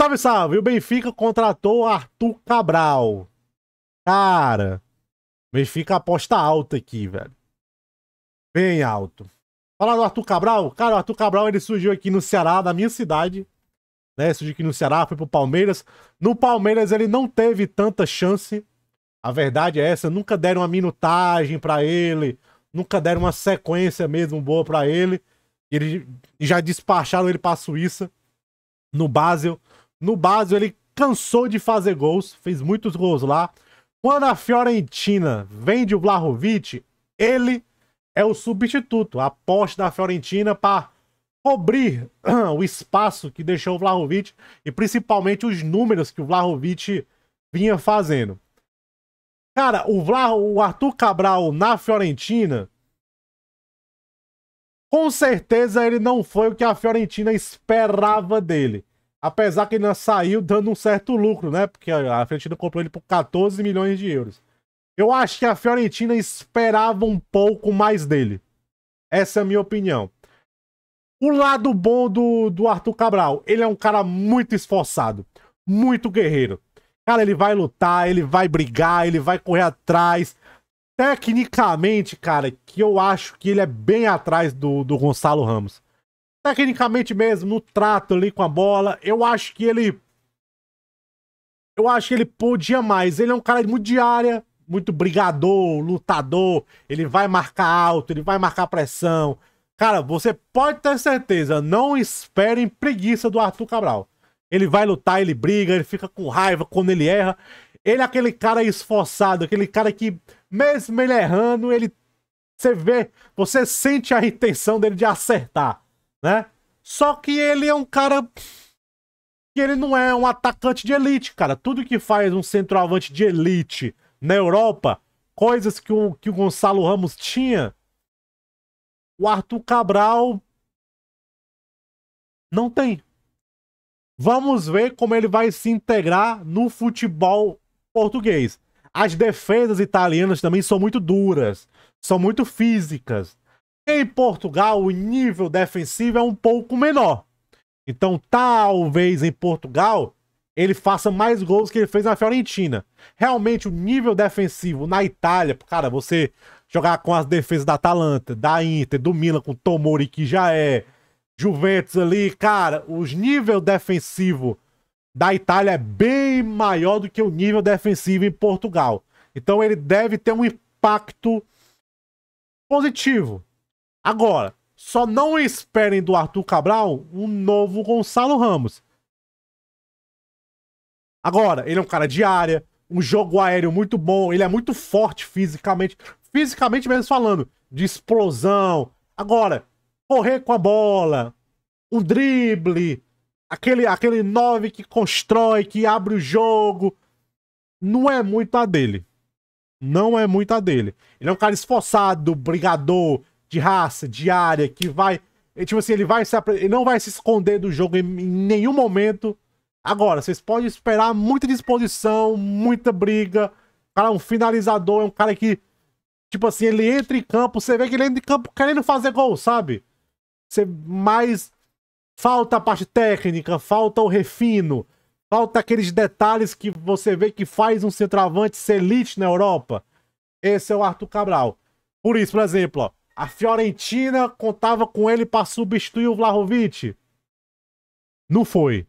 Salve, salve! O Benfica contratou Arthur Cabral. Cara, Benfica aposta alta aqui, velho. Bem alto. Falar do Arthur Cabral, cara, o Arthur Cabral ele surgiu aqui no Ceará, na minha cidade. Né? Surgiu aqui no Ceará, foi pro Palmeiras. No Palmeiras ele não teve tanta chance. A verdade é essa, nunca deram uma minutagem para ele, nunca deram uma sequência mesmo boa para ele. ele já despacharam ele pra Suíça, no Basel no Basel, ele cansou de fazer gols, fez muitos gols lá. Quando a Fiorentina vende o Vlahovic, ele é o substituto, a posse da Fiorentina para cobrir o espaço que deixou o Vlahovic e principalmente os números que o Vlahovic vinha fazendo. Cara, o, Vla, o Arthur Cabral na Fiorentina, com certeza ele não foi o que a Fiorentina esperava dele. Apesar que ele saiu dando um certo lucro, né? Porque a Fiorentina comprou ele por 14 milhões de euros. Eu acho que a Fiorentina esperava um pouco mais dele. Essa é a minha opinião. O lado bom do, do Arthur Cabral, ele é um cara muito esforçado, muito guerreiro. Cara, ele vai lutar, ele vai brigar, ele vai correr atrás. Tecnicamente, cara, que eu acho que ele é bem atrás do, do Gonçalo Ramos tecnicamente mesmo, no trato ali com a bola, eu acho que ele. Eu acho que ele podia mais. Ele é um cara muito diária, muito brigador, lutador. Ele vai marcar alto, ele vai marcar pressão. Cara, você pode ter certeza, não esperem preguiça do Arthur Cabral. Ele vai lutar, ele briga, ele fica com raiva quando ele erra. Ele é aquele cara esforçado, aquele cara que, mesmo ele errando, ele. Você vê, você sente a intenção dele de acertar né? Só que ele é um cara que ele não é um atacante de elite, cara. Tudo que faz um centroavante de elite na Europa, coisas que o, que o Gonçalo Ramos tinha, o Arthur Cabral não tem. Vamos ver como ele vai se integrar no futebol português. As defesas italianas também são muito duras, são muito físicas. Em Portugal, o nível defensivo é um pouco menor. Então, talvez em Portugal ele faça mais gols que ele fez na Fiorentina. Realmente, o nível defensivo na Itália, cara, você jogar com as defesas da Atalanta, da Inter, do Milan, com Tomori, que já é Juventus ali, cara, o nível defensivo da Itália é bem maior do que o nível defensivo em Portugal. Então, ele deve ter um impacto positivo Agora, só não esperem do Arthur Cabral um novo Gonçalo Ramos. Agora, ele é um cara de área, um jogo aéreo muito bom, ele é muito forte fisicamente, fisicamente mesmo falando, de explosão. Agora, correr com a bola, um drible, aquele aquele 9 que constrói, que abre o jogo, não é muito a dele. Não é muito a dele. Ele é um cara esforçado, brigador, de raça, de área, que vai. Tipo assim, ele vai se ele não vai se esconder do jogo em, em nenhum momento. Agora, vocês podem esperar muita disposição, muita briga. O cara é um finalizador, é um cara que, tipo assim, ele entra em campo, você vê que ele entra em campo querendo fazer gol, sabe? Você mais falta a parte técnica, falta o refino, falta aqueles detalhes que você vê que faz um centroavante ser elite na Europa. Esse é o Arthur Cabral. Por isso, por exemplo, ó, a Fiorentina contava com ele para substituir o Vlahovic. Não foi.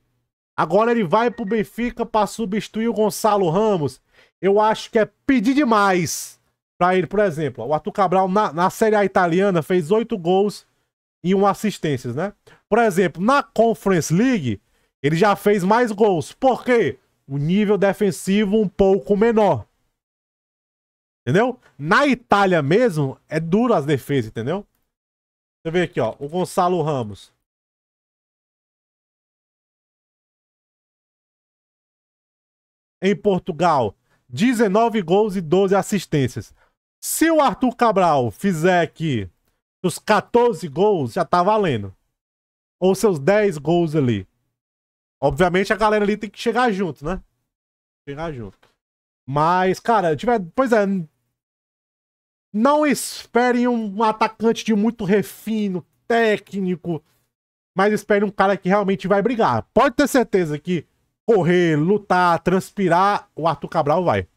Agora ele vai pro Benfica para substituir o Gonçalo Ramos. Eu acho que é pedir demais para ele, por exemplo. O Arthur Cabral na, na Série A italiana fez oito gols e uma assistência, né? Por exemplo, na Conference League, ele já fez mais gols. Por quê? O nível defensivo um pouco menor. Entendeu? Na Itália mesmo, é duro as defesas, entendeu? Deixa eu ver aqui, ó. O Gonçalo Ramos. Em Portugal, 19 gols e 12 assistências. Se o Arthur Cabral fizer aqui os 14 gols, já tá valendo. Ou seus 10 gols ali. Obviamente a galera ali tem que chegar junto, né? Chegar junto. Mas, cara, tiver. Pois é. Não esperem um atacante de muito refino, técnico, mas espere um cara que realmente vai brigar. Pode ter certeza que correr, lutar, transpirar, o Arthur Cabral vai.